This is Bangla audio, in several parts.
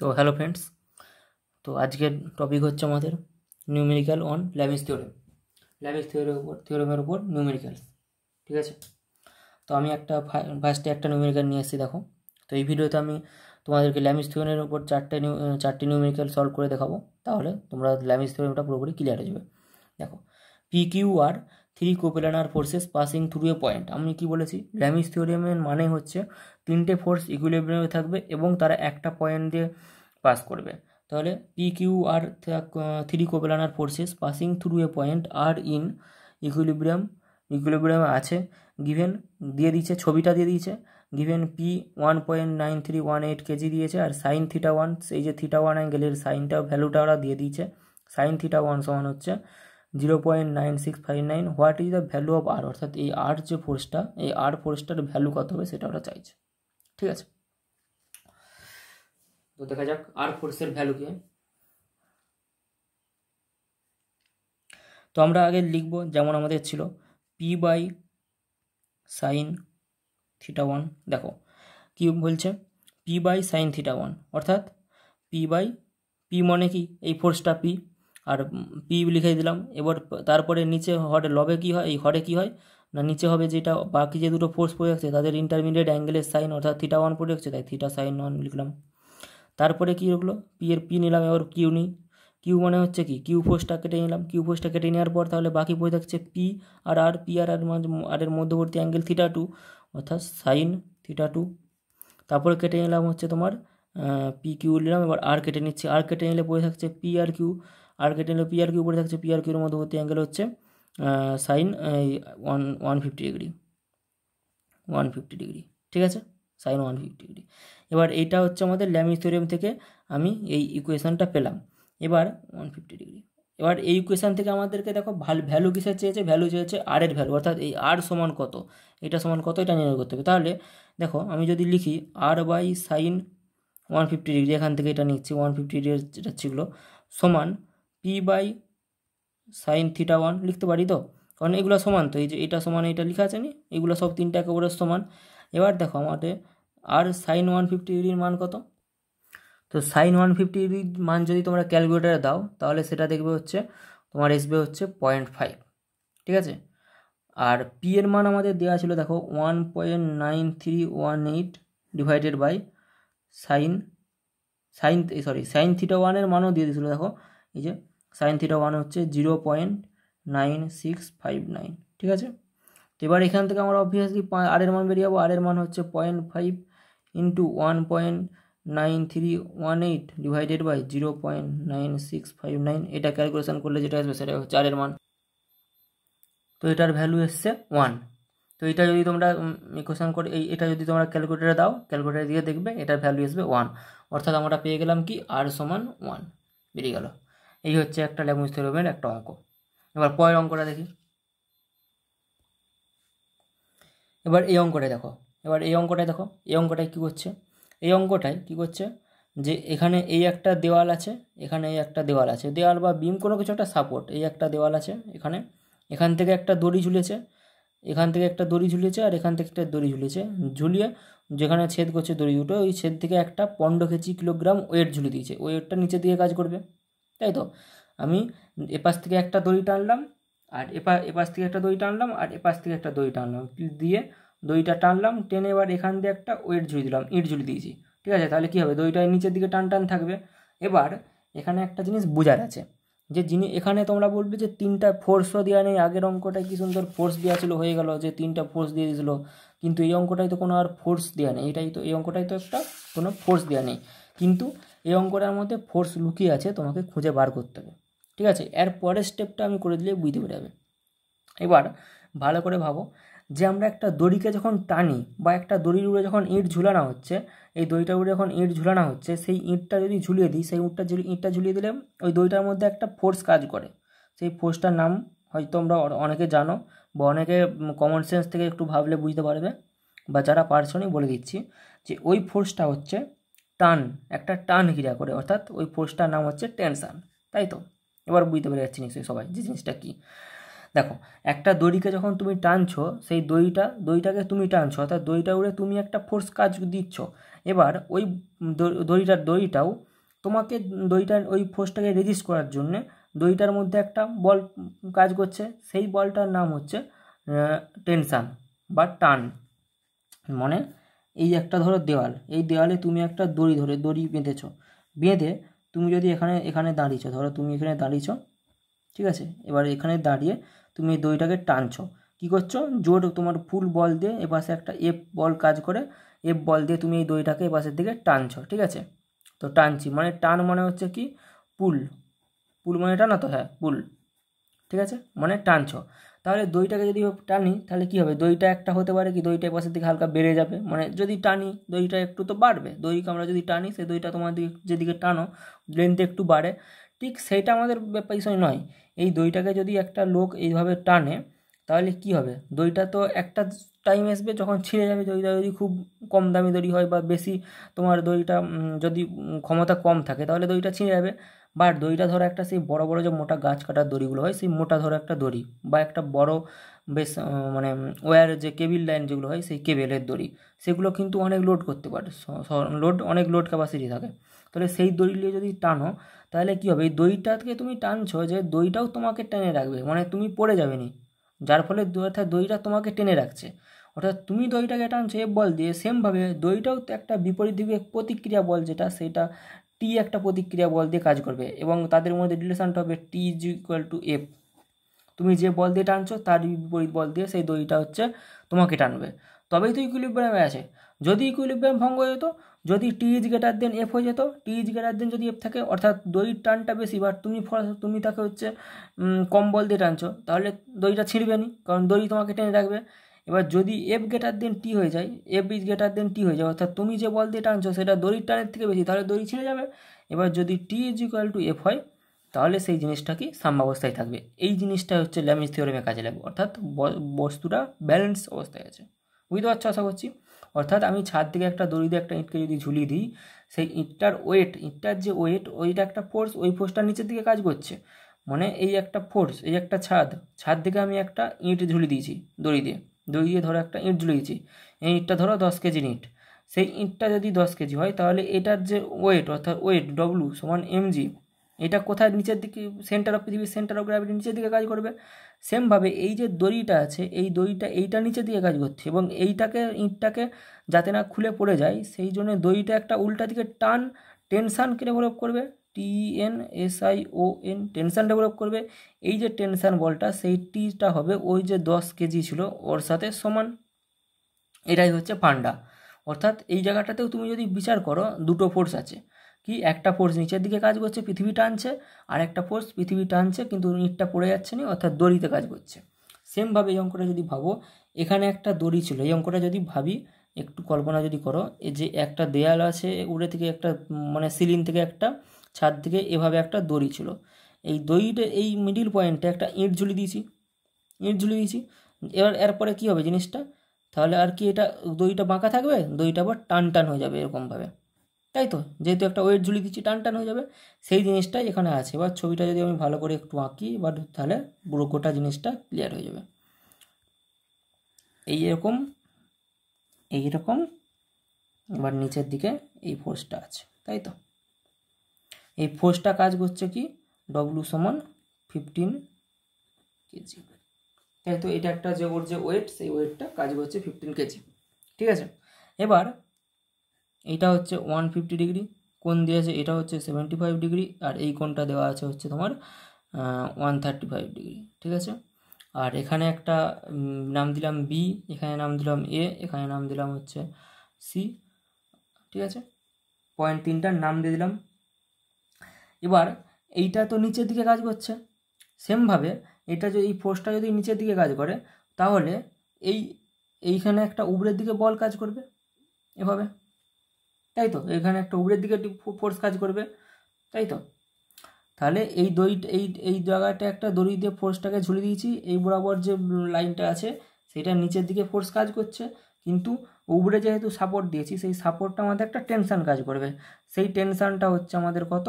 তো হ্যালো ফ্রেন্ডস তো আজকের টপিক হচ্ছে আমাদের numerical on Lami's theorem Lami's থিওরের উপর থিওরেমের উপর নিউমেরিক্যাল ঠিক আছে তো আমি একটা ফার্স্টে একটা নিউমেরিক্যাল নিয়ে এসেছি দেখো তো এই ভিডিওতে আমি তোমাদেরকে ল্যামিস থিওরেমের উপর চারটে নিউ চারটি নিউমেরিক্যাল সলভ করে দেখাবো তাহলে তোমরা ল্যামিস থিওরেমটা পুরোপুরি ক্লিয়ার হয়ে যাবে দেখো P Q R three coplanar forces passing through a point আমি কি বলেছি র্যামিস থিওরিয়ামের মানে হচ্ছে তিনটে ফোর্স ইকুইলিব্রিয়ামে থাকবে এবং তারা একটা পয়েন্ট দিয়ে পাস করবে তাহলে P Q R three coplanar forces passing through a point are in equilibrium ইকুইলিব্রিয়ামে আছে গিভেন দিয়ে দিচ্ছে ছবিটা দিয়ে দিয়েছে given P one point nine three one eight kg দিয়েছে আর সাইন থিটা ওয়ান এই যে থিটা ওয়ান অ্যাঙ্গেলের সাইনটা ভ্যালুটা ওরা দিয়ে দিয়েছে সাইন থিটা ওয়ান সমান হচ্ছে zero point nine six five nine what is the value of R অর্থাৎ এই আর যে ফোর্সটা এই আর ফোর্সটার ভ্যালু কত হবে সেটা ওরা চাইছে ঠিক আছে তো দেখা যাক আর ফোর্সের ভ্যালু কী তো আমরা আগে লিখব যেমন আমাদের ছিল P by sine theta one দেখো কি বলছে P by sine theta one অর্থাৎ পি বাই পি মানে কি এই ফোর্সটা পি আর পি লিখে দিলাম এবার তারপরে নিচে হরে লবে কি হয় এই হরে কি হয় না নিচে হবে যেটা বাকি যে দুটো ফোর্স পড়ে যাচ্ছে তাদের ইন্টারমিডিয়েট অ্যাঙ্গেলের সাইন অর্থাৎ থিটা ওয়ান পড়ে যাচ্ছে তাই থিটা সাইন ওয়ান লিখলাম তারপরে কী রাখলো পি এর পি নিলাম এবার কিউ নিই কিউ মানে হচ্ছে কি কিউ ফোর্সটা কেটে নিলাম কিউ ফোর্সটা কেটে নেওয়ার পর তাহলে বাকি পড়ে থাকছে পি আর আর পি আর আর এর মধ্যবর্তী অ্যাঙ্গেল থিটা টু অর্থাৎ সাইন থিটা টু তারপরে কেটে নিলাম হচ্ছে তোমার পি কিউ নিলাম এবার আর কেটে নিচ্ছে আর কেটে নিলে পড়ে থাকছে পি আর কিউ আর কেটে নিল পিআর কিউ উপরে থাকছে পিআর কিউর মধ্যবর্তী অ্যাঙ্গেল হচ্ছে sine one one fifty degree one fifty degree ঠিক আছে সাইন ওয়ান ফিফটি ডিগ্রি এবার এইটা হচ্ছে আমাদের ল্যামিস থিওরিয়াম থেকে আমি এই ইকুয়েশানটা পেলাম এবার ওয়ান ফিফটি ডিগ্রি এবার এই ইকুয়েশান থেকে আমাদেরকে দেখো ভাল ভ্যালু কিসের চেয়েছে ভ্যালু চেয়েছে আর এর ভ্যালু অর্থাৎ এই আর সমান কত এটা সমান কত এটা নির্ণয় করতে হবে তাহলে দেখো আমি যদি লিখি R by sine one fifty degree এখান থেকে এটা নিচ্ছি ওয়ান ফিফটি ডিগ্রি যেটা ছিল সমান P by sine theta one লিখতে পারি তো কারণ এগুলো সমান তো এই যে এটা সমান এটা লেখা আছে নি এগুলো সব তিনটা একেবারে সমান এবার দেখো আমাদের আর সাইন ওয়ান ফিফটি ডিগ্রির মান কত তো সাইন ওয়ান ফিফটি ডিগ্রির মান যদি তোমরা ক্যালকুলেটারে দাও তাহলে সেটা দেখবে হচ্ছে তোমার এসবে হচ্ছে পয়েন্ট ফাইভ ঠিক আছে আর পি এর মান আমাদের দেওয়া ছিল দেখো one point nine three one eight divided by sine sine sorry sine theta ওয়ানের মানও দিয়ে দিয়েছিলো দেখো এই যে সাইন থিটা ওয়ান হচ্ছে zero point nine six five nine ঠিক আছে তো এবার এখান থেকে আমরা অবভিয়াসলি আর এর মান বেরিয়ে যাবো আর এর মান হচ্ছে point five into one point nine three one eight divided by zero point nine six five nine এটা ক্যালকুলেশান করলে যেটা আসবে সেটা হচ্ছে আরের মান তো এটার ভ্যালু এসছে ওয়ান তো এটা যদি তোমরা ইকোয়েশান করে এই এটা যদি তোমরা ক্যালকুলেটারে দাও ক্যালকুলেটারে দিয়ে দেখবে এটার ভ্যালু আসবে ওয়ান অর্থাৎ আমরা পেয়ে গেলাম কি আর সমান ওয়ান বেরিয়ে গেলো এই হচ্ছে একটা লেমুজ থেরমের একটা অঙ্ক এবার পরের অঙ্কটা দেখি এবার এই অঙ্কটায় দেখো এবার এই অঙ্কটায় দেখো এই অঙ্কটায় কী করছে এই অঙ্কটায় কী করছে যে এখানে এই একটা দেওয়াল আছে এখানে এই একটা দেওয়াল আছে দেওয়াল বা বিম কোনো কিছু একটা সাপোর্ট এই একটা দেওয়াল আছে এখানে এখান থেকে একটা দড়ি ঝুলেছে এখান থেকে একটা দড়ি ঝুলেছে আর এখান থেকে একটা দড়ি ঝুলেছে ঝুলিয়ে যেখানে ছেদ করছে দড়ি দুটো ওই ছেদ থেকে একটা পনেরো কেজি কিলোগ্রাম ওয়েট ঝুলে দিয়েছে ওয়েটটা নিচে দিয়ে কাজ করবে তাই তো আমি এপাশ থেকে একটা দড়ি টানলাম আর এপা এপাশ থেকে একটা দড়ি টানলাম আর এপাশ থেকে একটা দড়ি টানলাম দিয়ে দড়িটা টানলাম টেনে এবার এখান দিয়ে একটা ওয়েট ঝুলি দিলাম ইট ঝুলি দিয়েছি ঠিক আছে তাহলে কী হবে দড়িটা নিচের দিকে টান টান থাকবে এবার এখানে একটা জিনিস বোঝার আছে যে যিনি এখানে তোমরা বলবে যে তিনটা ফোর্সও দেওয়া নেই আগের অঙ্কটায় কী সুন্দর ফোর্স দেওয়া ছিল হয়ে গেল যে তিনটা ফোর্স দিয়ে দিয়েছিল কিন্তু এই অঙ্কটায় তো কোনো আর ফোর্স দেওয়া নেই এটাই তো এই অঙ্কটায় তো একটা কোনো ফোর্স দেওয়া নেই কিন্তু এই অঙ্কটার মধ্যে ফোর্স লুকিয়ে আছে তোমাকে খুঁজে বার করতে হবে ঠিক আছে এর পরের স্টেপটা আমি করে দিলে বুঝতে পেরে যাবে এবার ভালো করে ভাবো যে আমরা একটা দড়িকে যখন টানি বা একটা দড়ির উপরে যখন ইঁট ঝুলানো হচ্ছে এই দড়িটার উপরে যখন ইঁট ঝুলানো হচ্ছে সেই ইঁটটা যদি ঝুলিয়ে দিই সেই উটটা ইঁটটা ঝুলিয়ে দিলে ওই দড়িটার মধ্যে একটা ফোর্স কাজ করে সেই ফোর্সটার নাম হয়তো আমরা অনেকে জানো বা অনেকে কমন সেন্স থেকে একটু ভাবলে বুঝতে পারবে বা যারা পারছো বলে দিচ্ছি যে ওই ফোর্সটা হচ্ছে টান একটা টান ক্রিয়া করে অর্থাৎ ওই ফোর্সটার নাম হচ্ছে টেনশান তাই তো এবার বুঝতে পেরে যাচ্ছি নিশ্চয়ই সবাই যে জিনিসটা কী দেখো একটা দড়িকে যখন তুমি টানছো সেই দড়িটা দড়িটাকে তুমি টানছো অর্থাৎ দড়িটা উড়ে তুমি একটা ফোর্স কাজ দিচ্ছ এবার ওই দড়িটার দড়িটাও তোমাকে দড়িটার ওই ফোর্সটাকে রেজিস্ট করার জন্যে দড়িটার মধ্যে একটা বল কাজ করছে সেই বলটার নাম হচ্ছে টেনশান বা টান মানে এই একটা ধরো দেওয়াল এই দেওয়ালে তুমি একটা দড়ি ধরে দড়ি বেঁধেছ বেঁধে তুমি যদি এখানে এখানে দাঁড়িয়েছো ধরো তুমি এখানে দাঁড়িয়েছ ঠিক আছে এবার এখানে দাঁড়িয়ে তুমি এই দড়িটাকে টানছো কী করছো জোর তোমার ফুল বল দিয়ে এপাশে একটা এফ বল কাজ করে এফ বল দিয়ে তুমি এই দড়িটাকে এপাশের দিকে টানছো ঠিক আছে তো টানছি মানে টান মানে হচ্ছে কি পুল পুল মানে টানা তো হ্যাঁ পুল ঠিক আছে মানে টানছো তাহলে দইটাকে যদি টানি তাহলে কী হবে দইটা একটা হতে পারে কি দইটা পাশের দিকে হালকা বেড়ে যাবে মানে যদি টানি দইটা একটু তো বাড়বে দইকে আমরা যদি টানি সেই দইটা তোমার দিকে যেদিকে টানো লেন্থ একটু বাড়ে ঠিক সেইটা আমাদের বিষয় নয় এই দইটাকে যদি একটা লোক এইভাবে টানে তাহলে কি হবে দইটা তো একটা টাইম আসবে যখন ছিঁড়ে যাবে দইটা যদি খুব কম দামি দড়ি হয় বা বেশি তোমার দইটা যদি ক্ষমতা কম থাকে তাহলে দইটা ছিঁড়ে যাবে বা দড়িটা ধরো একটা সেই বড় বড় যে মোটা গাছ কাটার দড়িগুলো হয় সেই মোটা ধরো একটা দড়ি বা একটা বড় বেশ মানে ওয়ার যে কেবিল লাইন যেগুলো হয় সেই কেবেলের দড়ি সেগুলো কিন্তু অনেক লোড করতে পারে লোড অনেক লোড ক্যাপাসিটি থাকে তাহলে সেই দড়ি নিয়ে যদি টানো তাহলে কী হবে এই দড়িটাকে তুমি টানছো যে দড়িটাও তোমাকে টেনে রাখবে মানে তুমি পড়ে যাবে নি যার ফলে অর্থাৎ দড়িটা তোমাকে টেনে রাখছে অর্থাৎ তুমি দড়িটাকে টানছো এ বল দিয়ে সেমভাবে দড়িটাও তো একটা বিপরীত দিকে প্রতিক্রিয়া বল যেটা সেটা টি একটা প্রতিক্রিয়া বল দিয়ে কাজ করবে এবং তাদের মধ্যে রিলেশনটা হবে T is equal to F তুমি যে বল দিয়ে টানছো তার বিপরীত বল দিয়ে সেই দড়িটা হচ্ছে তোমাকে টানবে তবেই তো ইকুইলিব্রিয়ামে আছে যদি ইকুইলিব্রিয়াম ভঙ্গ হয়ে যেত যদি টি ইজ গেটার দেন এফ হয়ে যেত টি ইজ গেটার দেন যদি এফ থাকে অর্থাৎ দড়ির টানটা বেশি বাট তুমি তুমি তাকে হচ্ছে কম বল দিয়ে টানছো তাহলে দড়িটা ছিঁড়বে নি কারণ দড়ি তোমাকে টেনে রাখবে এবার যদি এফ গেটার দেন টি হয়ে যায় এফ ইজ গেটার দেন টি হয়ে যায় অর্থাৎ তুমি যে বল দিয়ে টানছো সেটা দড়ির টানের থেকে বেশি তাহলে দড়ি ছিঁড়ে যাবে এবার যদি T is equal to F হয় তাহলে সেই জিনিসটা কি সাম্যাবস্থায় থাকবে এই জিনিসটা হচ্ছে ল্যামিজ থিওরেমে কাজে লাগবে অর্থাৎ বস্তুটা ব্যালেন্স অবস্থায় আছে বুঝতে পারছো আশা করছি অর্থাৎ আমি ছাদ থেকে একটা দড়ি দিয়ে একটা ইঁটকে যদি ঝুলিয়ে দিই সেই ইঁটটার ওয়েট ইঁটটার যে ওয়েট ওইটা একটা ফোর্স ওই ফোর্সটা নিচের দিকে কাজ করছে মানে এই একটা ফোর্স এই একটা ছাদ ছাদ থেকে আমি একটা ইঁট ঝুলি দিয়েছি দড়ি দিয়ে দড়ি দিয়ে ধরো একটা ইট ঝুলিয়েছি এই ইটটা ধরো দশ কেজির ইট সেই ইটটা যদি দশ কেজি হয় তাহলে এটার যে ওয়েট অর্থাৎ ওয়েট ডব্লু সমান এম জি এটা কোথায় নিচের দিকে সেন্টার অফ পৃথিবীর সেন্টার অফ গ্র্যাভিটি নিচের দিকে কাজ করবে সেমভাবে এই যে দড়িটা আছে এই দড়িটা এইটা নিচের দিকে কাজ করছে এবং এইটাকে ইটটাকে যাতে না খুলে পড়ে যায় সেই জন্য দড়িটা একটা উল্টা দিকে টান টেনশান কিনে ভরে করবে TN SI O N tension develop করবে এই যে টেনশান বলটা সেই টিটা হবে ওই যে দশ কেজি ছিল ওর সাথে সমান এটাই হচ্ছে পান্ডা অর্থাৎ এই জায়গাটাতেও তুমি যদি বিচার করো দুটো ফোর্স আছে কি একটা ফোর্স নিচের দিকে কাজ করছে পৃথিবী টানছে আর একটা ফোর্স পৃথিবী টানছে কিন্তু ইটটা পড়ে যাচ্ছে না অর্থাৎ দড়িতে কাজ করছে সেমভাবে এই অঙ্কটা যদি ভাবো এখানে একটা দড়ি ছিল এই অঙ্কটা যদি ভাবি একটু কল্পনা যদি করো যে একটা দেয়াল আছে উড়ে থেকে একটা মানে সিলিং থেকে একটা ছাদ থেকে এভাবে একটা দড়ি ছিল এই দড়িটা এই মিডিল পয়েন্টে একটা ইঁট ঝুলি দিয়েছি ইঁট ঝুলি দিয়েছি এবার এরপরে কী হবে জিনিসটা তাহলে আর কি এটা দইটা বাঁকা থাকবে দইটা আবার টান টান হয়ে যাবে এরকমভাবে তাই তো যেহেতু একটা ওয়েট ঝুলি দিচ্ছি টান টান হয়ে যাবে সেই জিনিসটাই এখানে আছে এবার ছবিটা যদি আমি ভালো করে একটু আঁকি বা তাহলে পুরো গোটা জিনিসটা ক্লিয়ার হয়ে যাবে এই এরকম এইরকম এবার নিচের দিকে এই ফোর্সটা আছে তাই তো এই ফোর্সটা কাজ করছে কি ডব্লু সমান ফিফটিন কেজি তাই তো এটা একটা যে ওর যে ওয়েট সেই ওয়েটটা কাজ করছে ফিফটিন কেজি ঠিক আছে এবার এটা হচ্ছে ওয়ান ফিফটি ডিগ্রি কোন দেওয়া আছে এটা হচ্ছে সেভেন্টি ফাইভ ডিগ্রি আর এই কোনটা দেওয়া আছে হচ্ছে তোমার ওয়ান থার্টি ফাইভ ডিগ্রি ঠিক আছে আর এখানে একটা নাম দিলাম বি এখানে নাম দিলাম এ এখানে নাম দিলাম হচ্ছে সি ঠিক আছে পয়েন্ট তিনটার নাম দিয়ে দিলাম এবার এইটা তো নিচের দিকে কাজ করছে সেমভাবে এটা যদি এই ফোর্সটা যদি নিচের দিকে কাজ করে তাহলে এই এইখানে একটা উপরের দিকে বল কাজ করবে এভাবে তাই তো এখানে একটা উপরের দিকে ফোর্স কাজ করবে তাই তো তাহলে এই দড়ি এই এই জায়গাটা একটা দড়ি দিয়ে ফোর্সটাকে ঝুলে দিয়েছি এই বরাবর যে লাইনটা আছে সেটা নিচের দিকে ফোর্স কাজ করছে কিন্তু উপরে যেহেতু সাপোর্ট দিয়েছি সেই সাপোর্টটা আমাদের একটা টেনশান কাজ করবে সেই টেনশানটা হচ্ছে আমাদের কত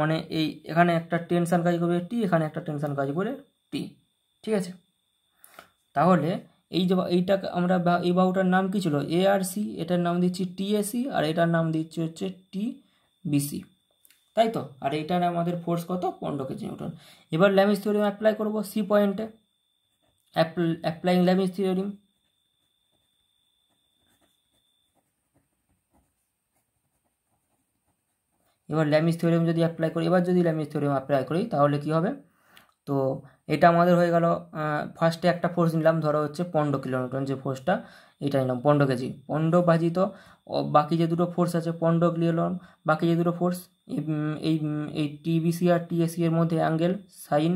মানে এই এখানে একটা টেনশান কাজ করবে টি এখানে একটা টেনশান কাজ করে টি ঠিক আছে তাহলে এই যে এইটা আমরা এই বাহুটার নাম কী ছিল এ আর সি এটার নাম দিচ্ছি টিএসি আর এটার নাম দিচ্ছি হচ্ছে টি বিসি তাই তো আর এইটার আমাদের ফোর্স কত পনেরো কেজি নিউটন এবার ল্যামিস থিওরিম অ্যাপ্লাই করব সি পয়েন্টে অ্যাপ্লাইং ল্যামিস থিওরিম এবার ল্যামিস থিওরেম যদি অ্যাপ্লাই করি এবার যদি ল্যামিস থিওরেম অ্যাপ্লাই করি তাহলে কি হবে তো এটা আমাদের হয়ে গেল ফার্স্টে একটা ফোর্স নিলাম ধরো হচ্ছে পনেরো কিলোমিটার যে ফোর্সটা এটা নিলাম পন্ড কেজি বাজি তো বাকি যে দুটো ফোর্স আছে পন্ড কিলোন বাকি যে দুটো ফোর্স এই এই টিবিসি আর টিএসি এর মধ্যে angle sine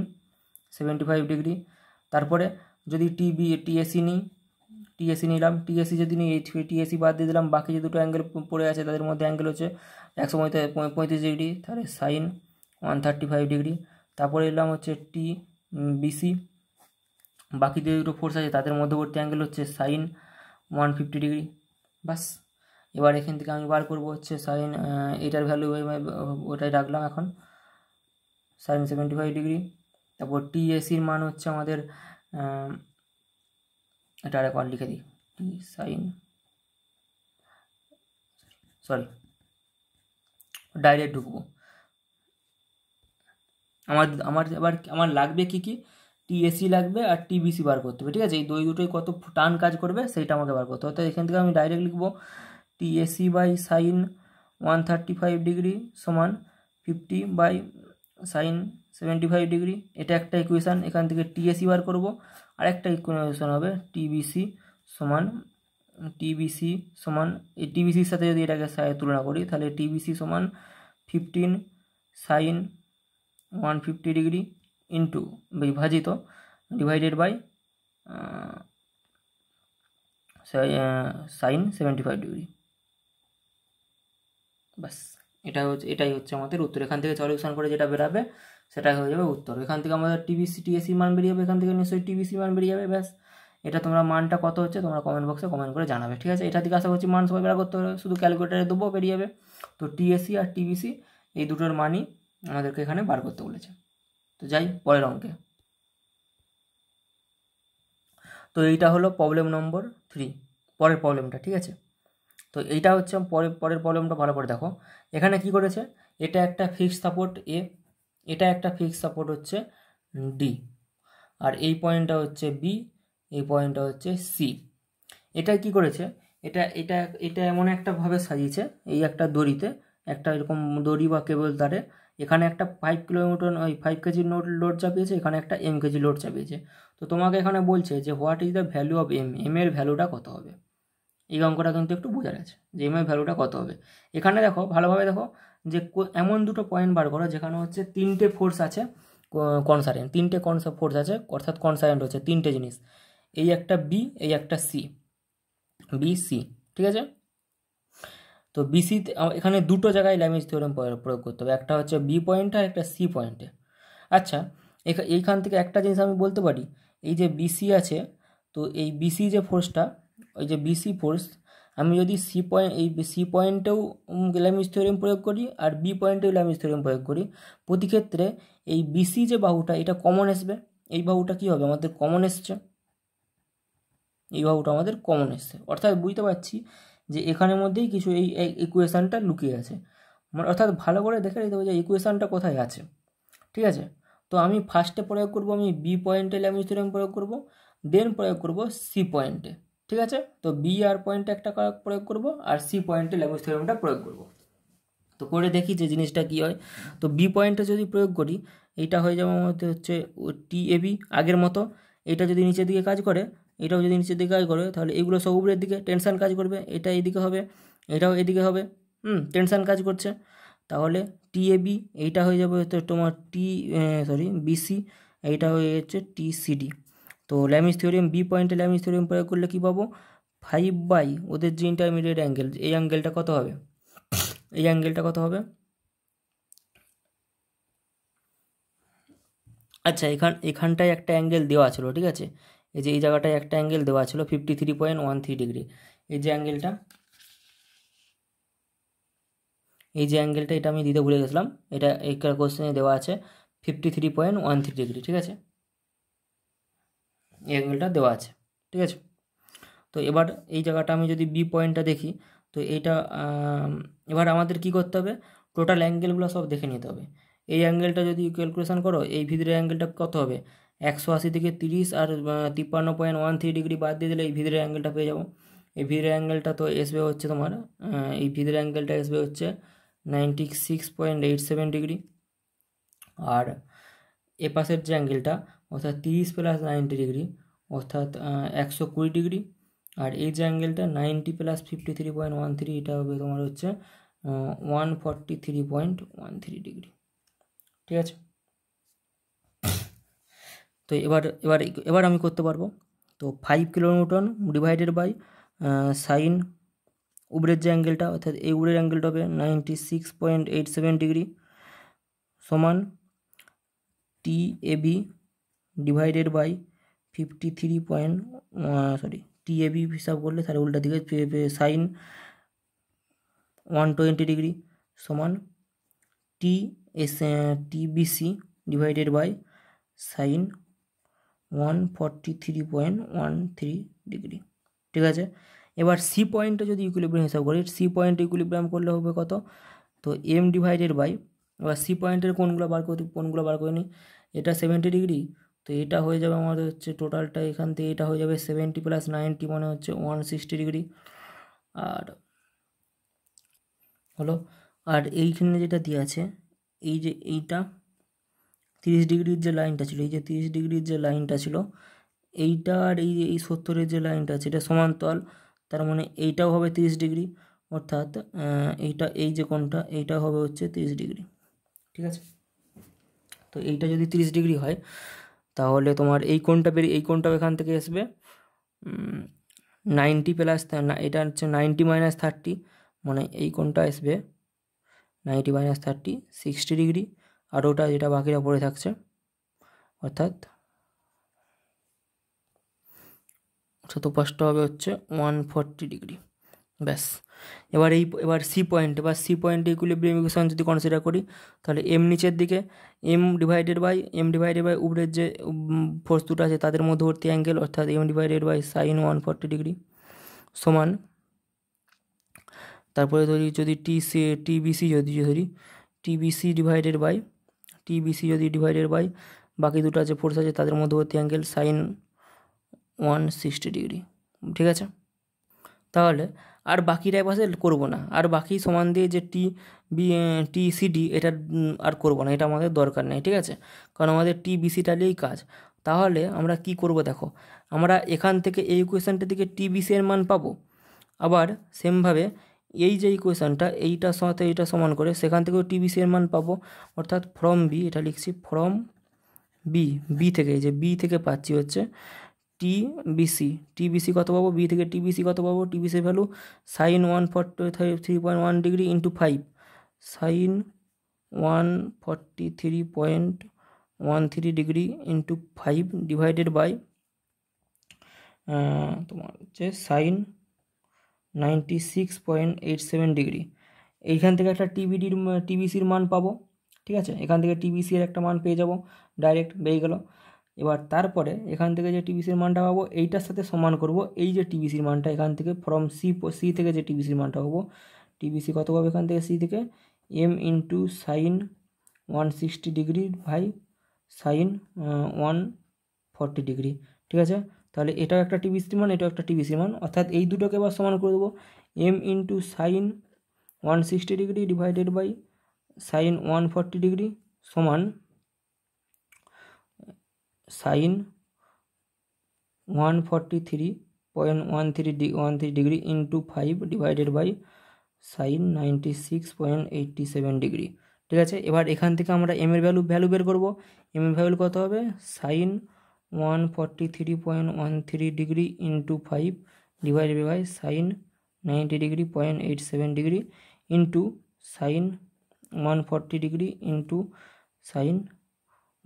seventy five degree তারপরে যদি টিবি টিএসি নিই টিএসি নিলাম টিএসি যদি নিই টিএসি বাদ দিয়ে দিলাম বাকি যে দুটো অ্যাঙ্গেল পড়ে আছে তাদের মধ্যে অ্যাঙ্গেল হচ্ছে একশো পঁয়ত্রিশ ডিগ্রি তাহলে sine one thirty five degree তারপরে এলাম হচ্ছে টি বিসি বাকি যে দুটো ফোর্স আছে তাদের মধ্যবর্তী অ্যাঙ্গেল হচ্ছে সাইন ওয়ান ফিফটি ডিগ্রি বাস এবার এখান থেকে আমি বার করবো হচ্ছে সাইন এটার ভ্যালু ওটাই রাখলাম এখন সাইন সেভেন্টি ফাইভ ডিগ্রি তারপর টিএসির মান হচ্ছে আমাদের এটা আরেকবার লিখে দিই টি সাইন সরি ডাইরেক্ট ঢুকবো আমার আমার এবার আমার লাগবে কি কি টিএসি লাগবে আর টিবিসি বার করতে হবে ঠিক আছে এই দুই দুটোই কত টান কাজ করবে সেইটা আমাকে বার করতে হবে তো এখান থেকে আমি ডাইরেক্ট লিখবো TAC by sine one thirty five degree সমান fifty by sine seventy five degree এটা একটা ইকুয়েশান এখান থেকে টিএসি বার করবো আর একটা ইকুয়েশান হবে টিবিসি সমান টিবিসি সমান এই টিবিসির সাথে যদি এটাকে তুলনা করি তাহলে টিবিসি সমান fifteen sine one fifty degree into বিভাজিত divided by sine seventy five degree বাস এটা হচ্ছে এটাই হচ্ছে আমাদের উত্তর এখান থেকে সলিউশন করে যেটা বেরাবে সেটাই হয়ে যাবে উত্তর এখান থেকে আমাদের টিবিসি টিএসি e মান বেরিয়ে যাবে এখান থেকে নিশ্চয়ই টিভিসি মান বেরিয়ে যাবে ব্যাস এটা তোমরা মানটা কত হচ্ছে তোমরা কমেন্ট বক্সে কমেন্ট করে জানাবে ঠিক আছে এটা থেকে আশা করছি মান সবাই বের করতে হবে শুধু ক্যালকুলেটারে দেবো বেরিয়ে যাবে তো টিএসি e আর টিভিসি এই দুটোর মানই আমাদেরকে এখানে বার করতে বলেছে তো যাই পরের অঙ্কে তো এইটা হলো প্রবলেম নম্বর থ্রি পরের প্রবলেমটা ঠিক আছে তো এইটা হচ্ছে পরের পরের প্রবলেমটা ভালো করে দেখো এখানে কি করেছে এটা একটা ফিক্সড সাপোর্ট এ এটা একটা ফিক্সড সাপোর্ট হচ্ছে ডি আর এই পয়েন্টটা হচ্ছে বি এই পয়েন্টটা হচ্ছে সি এটা কি করেছে এটা এটা এটা এমন একটাভাবে সাজিয়েছে এই একটা দড়িতে একটা এরকম দড়ি বা কেবল তারে এখানে একটা ফাইভ কিলোমিটার ওই ফাইভ কেজি নোট লোড চাপিয়েছে এখানে একটা এম কেজি লোড চাপিয়েছে তো তোমাকে এখানে বলছে যে what is the value of M M এর ভ্যালুটা কত হবে এই অঙ্কটা কিন্তু একটু বোঝার আছে যে এমআই ভ্যালুটা কত হবে এখানে দেখো ভালোভাবে দেখো যে এমন দুটো পয়েন্ট বার করো যেখানে হচ্ছে তিনটে ফোর্স আছে কনসারেন্ট তিনটে কনসা ফোর্স আছে অর্থাৎ কনসারেন্ট হচ্ছে তিনটে জিনিস এই একটা বি এই একটা সি বি সি ঠিক আছে তো বিসি এখানে দুটো জায়গায় ল্যামেজ থিওরেম প্রয়োগ করতে হবে একটা হচ্ছে বি পয়েন্টে আর একটা সি পয়েন্টে আচ্ছা এইখান থেকে একটা জিনিস আমি বলতে পারি এই যে বিসি আছে তো এই বিসি যে ফোর্সটা ওই যে বিসি ফোর্স আমি যদি সি পয়েন্ট এই সি পয়েন্টেও ল্যামিস থিওরেম প্রয়োগ করি আর বি পয়েন্টেও ল্যামিস থিওরেম প্রয়োগ করি প্রতি ক্ষেত্রে এই বিসি যে বাহুটা এটা কমন আসবে এই বাহুটা কি হবে আমাদের কমন এসছে এই বাহুটা আমাদের কমন এসছে অর্থাৎ বুঝতে পারছি যে এখানের মধ্যেই কিছু এই ইকুয়েশানটা লুকিয়ে আছে মানে অর্থাৎ ভালো করে দেখে নিতে হবে যে ইকুয়েশানটা কোথায় আছে ঠিক আছে তো আমি ফার্স্টে প্রয়োগ করব আমি বি পয়েন্টে ল্যামিস থিওরেম প্রয়োগ করব দেন প্রয়োগ করব সি পয়েন্টে ঠিক আছে তো বি আর পয়েন্টে একটা প্রয়োগ করব আর সি পয়েন্টে ল্যাগুয়েজ থিওরামটা প্রয়োগ করব তো করে দেখি যে জিনিসটা কি হয় তো বি পয়েন্টে যদি প্রয়োগ করি এটা হয়ে যাবে মধ্যে হচ্ছে টি এ বি আগের মতো এটা যদি নিচের দিকে কাজ করে এটাও যদি নিচের দিকে কাজ করে তাহলে এগুলো সব উপরের দিকে টেনশান কাজ করবে এটা এদিকে হবে এটাও এদিকে হবে হুম টেনশান কাজ করছে তাহলে টি এ বি এইটা হয়ে যাবে তোমার টি সরি বিসি এইটা হয়ে যাচ্ছে সিডি তো ল্যামিস থিওরিয়াম বি পয়েন্টে ল্যামিস থিওরিয়াম প্রয়োগ করলে কী পাবো ফাইভ বাই ওদের যে ইন্টারমিডিয়েট অ্যাঙ্গেল এই অ্যাঙ্গেলটা কত হবে এই অ্যাঙ্গেলটা কত হবে আচ্ছা এখান এখানটায় একটা অ্যাঙ্গেল দেওয়া ছিল ঠিক আছে এই যে এই জায়গাটায় একটা অ্যাঙ্গেল দেওয়া ছিল fifty three point one three degree এই যে অ্যাঙ্গেলটা এই যে অ্যাঙ্গেলটা এটা আমি দিতে ভুলে গেছিলাম এটা এই কোশ্চেনে দেওয়া আছে fifty three point one three degree ঠিক আছে অ্যাঙ্গেলটা দেওয়া আছে ঠিক আছে তো এবার এই জায়গাটা আমি যদি বি পয়েন্টটা দেখি তো এইটা এবার আমাদের কি করতে হবে টোটাল অ্যাঙ্গেলগুলো সব দেখে নিতে হবে এই অ্যাঙ্গেলটা যদি ক্যালকুলেশান করো এই ভিতরে অ্যাঙ্গেলটা কত হবে একশো আশি থেকে তিরিশ আর তিপ্পান্ন পয়েন্ট ওয়ান থ্রি ডিগ্রি বাদ দিয়ে দিলে এই ভিতরে অ্যাঙ্গেলটা পেয়ে যাবো এই ভিতরে অ্যাঙ্গেলটা তো এসবে হচ্ছে তোমার এই ভিতরে অ্যাঙ্গেলটা এসবে হচ্ছে ninety six point eight seven degree আর এপাশের যে অ্যাঙ্গেলটা অর্থাৎ তিরিশ প্লাস নাইনটি ডিগ্রি অর্থাৎ একশো কুড়ি ডিগ্রি আর এই যে অ্যাঙ্গেলটা ninety plus fifty three point one three এটা হবে তোমার হচ্ছে one forty three point one three degree ঠিক আছে তো এবার এবার এবার আমি করতে পারবো তো five kilometre divided by sine উবরের যে অ্যাঙ্গেলটা অর্থাৎ এই উবরের অ্যাঙ্গেলটা হবে ninety six point eight seven degree সমান T AB divided by fifty three point sorry T A B হিসাব করলে তাহলে উল্টা দিকে সাইন ওয়ান টোয়েন্টি ডিগ্রি সমান T S T TBC divided by sine one forty three point one three degree ঠিক আছে এবার সি পয়েন্টটা যদি ইকুইলিব্রিয়াম হিসাব করি সি পয়েন্ট ইকুইলিব্রিয়াম করলে হবে কত তো এম ডিভাইডেড বাই এবার সি পয়েন্টের কোনগুলো বার করতে কোনগুলো বার করে নিই এটা সেভেন্টি ডিগ্রি তো এটা হয়ে যাবে আমাদের হচ্ছে টোটালটা এখান থেকে এটা হয়ে যাবে সেভেন্টি প্লাস নাইনটি মানে হচ্ছে ওয়ান সিক্সটি ডিগ্রি আর হলো আর এইখানে যেটা দিয়ে আছে এই যে এইটা তিরিশ ডিগ্রির যে লাইনটা ছিল এই যে তিরিশ ডিগ্রির যে লাইনটা ছিল এইটা আর এই এই সত্তরের যে লাইনটা আছে এটা সমান্তরাল তার মানে এইটাও হবে তিরিশ ডিগ্রি অর্থাৎ এইটা এই যে কোনটা এইটা হবে হচ্ছে তিরিশ ডিগ্রি ঠিক আছে তো এইটা যদি তিরিশ ডিগ্রি হয় তাহলে তোমার এই কোনটা বেরিয়ে এই কোনটা এখান থেকে আসবে নাইনটি প্লাস এটা হচ্ছে নাইনটি মাইনাস থার্টি মানে এই কোনটা আসবে ninety minus thirty sixty degree আর ওটা যেটা বাকিটা পড়ে থাকছে অর্থাৎ শতপাশটা হবে হচ্ছে ওয়ান ফর্টি ডিগ্রি ব্যাস এবার এই এবার সি পয়েন্ট এবার সি পয়েন্ট ইকুইলিব্রিয়াম ইকুয়েশন যদি কনসিডার করি তাহলে এম নিচের দিকে M divided by M divided by উপরের যে ফোর্স দুটো আছে তাদের মধ্যবর্তী অ্যাঙ্গেল অর্থাৎ M divided by sine one forty degree সমান তারপরে ধরি যদি টি সি টিবিসি যদি ধরি টিবিসি ডিভাইডেড বাই টিবিসি যদি ডিভাইডেড বাই বাকি দুটো আছে ফোর্স আছে তাদের মধ্যবর্তী angle sine one sixty degree ঠিক আছে তাহলে আর বাকিটা পাশে করব না আর বাকি সমান দিয়ে যে টি বি টি সিডি এটা আর করব না এটা আমাদের দরকার নেই ঠিক আছে কারণ আমাদের টি বিসিটা নিয়েই কাজ তাহলে আমরা কি করব দেখো আমরা এখান থেকে এই ইকুয়েশানটা থেকে টি বিসি এর মান পাবো আবার সেমভাবে এই যে ইকুয়েশানটা এইটার সাথে এইটা সমান করে সেখান থেকেও টি বিসি এর মান পাবো অর্থাৎ ফ্রম বি এটা লিখছি ফ্রম বি বি থেকে এই যে বি থেকে পাচ্ছি হচ্ছে টি বিসি টি বিসি কত পাবো বি থেকে টি কত পাবো T value sine one forty three point one degree into five sine one forty three point one three degree into five divided by তোমার হচ্ছে sine ninety six point eight seven degree এইখান থেকে একটা টিবিডির টিবিসির মান পাবো ঠিক আছে এখান থেকে টিবিসি এর একটা মান পেয়ে যাবো ডাইরেক্ট বেরিয়ে গেলো এবার তারপরে এখান থেকে যে টিবিসির মানটা পাবো এইটার সাথে সমান করব এই যে টিবিসির মানটা এখান থেকে ফ্রম সি সি থেকে যে টিবিসির মানটা পাবো টিবিসি কত পাবো এখান থেকে সি থেকে M into sine one sixty degree by sine one forty degree ঠিক আছে তাহলে এটাও একটা টিবিসির মান এটাও একটা টিবিসির মান অর্থাৎ এই দুটোকে এবার সমান করে দেবো M into sine one sixty degree divided by sine one forty degree সমান sine one forty three point one three D one three degree into five divided by sine ninety six point eighty seven degree ঠিক আছে এবার এখান থেকে আমরা এম এর ভ্যালু ভ্যালু বের করবো এম এর ভ্যালু কত হবে sine one forty three point one three degree into five divided by sine ninety degree point eight seven degree into sine one forty degree into sine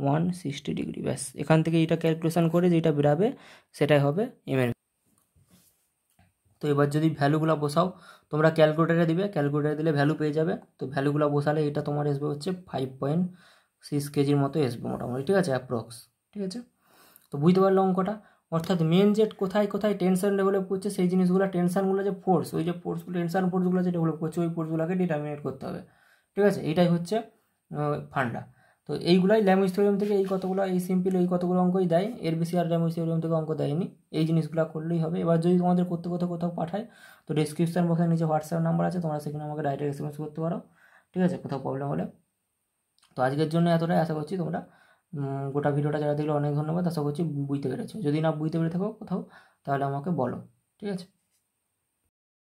one sixty degree ব্যাস এখান থেকে এটা ক্যালকুলেশান করে যেটা বেরাবে সেটাই হবে এমএন তো এবার যদি ভ্যালুগুলো বসাও তোমরা ক্যালকুলেটারে দিবে ক্যালকুলেটারে দিলে ভ্যালু পেয়ে যাবে তো ভ্যালুগুলো বসালে এটা তোমার আসবে হচ্ছে ফাইভ পয়েন্ট সিক্স কেজির মতো আসবে মোটামুটি ঠিক আছে অ্যাপ্রক্স ঠিক আছে তো বুঝতে পারলো অঙ্কটা অর্থাৎ মেন যে কোথায় কোথায় টেনশন ডেভেলপ করছে সেই জিনিসগুলো টেনশনগুলো যে ফোর্স ওই যে ফোর্সগুলো টেনশন ফোর্সগুলো যে ডেভেলপ করছে ওই ফোর্সগুলোকে ডিটারমিনেট করতে হবে ঠিক আছে এটাই হচ্ছে ফান্ডা তো এইগুলাই ল্যাম থিওরিয়াম থেকে এই কতগুলো এই সিম্পল এই কতগুলো অঙ্কই দেয় এর বেশি আর ল্যাম থিওরিয়াম থেকে অঙ্ক দেয়নি এই জিনিসগুলো করলেই হবে এবার যদি তোমাদের করতে কোথাও কোথাও পাঠায় তো ডিসক্রিপশান বক্সের নিচে হোয়াটসঅ্যাপ নাম্বার আছে তোমরা সেখানে আমাকে ডাইরেক্ট এসএমএস করতে পারো ঠিক আছে কোথাও প্রবলেম হলে তো আজকের জন্য এতটাই আশা করছি তোমরা গোটা ভিডিওটা যারা দেখলে অনেক ধন্যবাদ আশা করছি বুঝতে পেরেছো যদি না বুঝতে পেরে থাকো কোথাও তাহলে আমাকে বলো ঠিক আছে